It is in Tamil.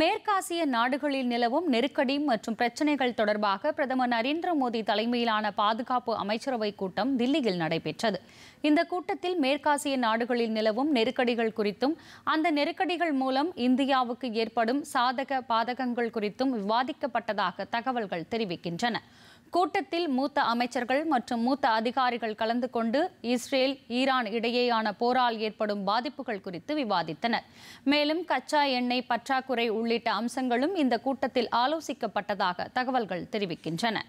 மேற்காசிய நாடுகளில் நிலவும் நெருக்கடி மற்றும் பிரச்சினைகள் தொடர்பாக பிரதமர் நரேந்திர மோடி தலைமையிலான பாதுகாப்பு அமைச்சரவை கூட்டம் தில்லியில் நடைபெற்றது இந்த கூட்டத்தில் மேற்காசிய நாடுகளில் நிலவும் நெருக்கடிகள் குறித்தும் அந்த நெருக்கடிகள் மூலம் இந்தியாவுக்கு ஏற்படும் சாதக பாதகங்கள் குறித்தும் விவாதிக்கப்பட்டதாக தகவல்கள் தெரிவிக்கின்றன கூட்டத்தில் மூத்த அமைச்சர்கள் மற்றும் மூத்த அதிகாரிகள் கலந்து கொண்டு இஸ்ரேல் ஈரான் இடையேயான போரால் ஏற்படும் பாதிப்புகள் குறித்து விவாதித்தனர் மேலும் கச்சா எண்ணெய் பற்றாக்குறை உள்ளிட்ட அம்சங்களும் இந்த கூட்டத்தில் ஆலோசிக்கப்பட்டதாக தகவல்கள் தெரிவிக்கின்றன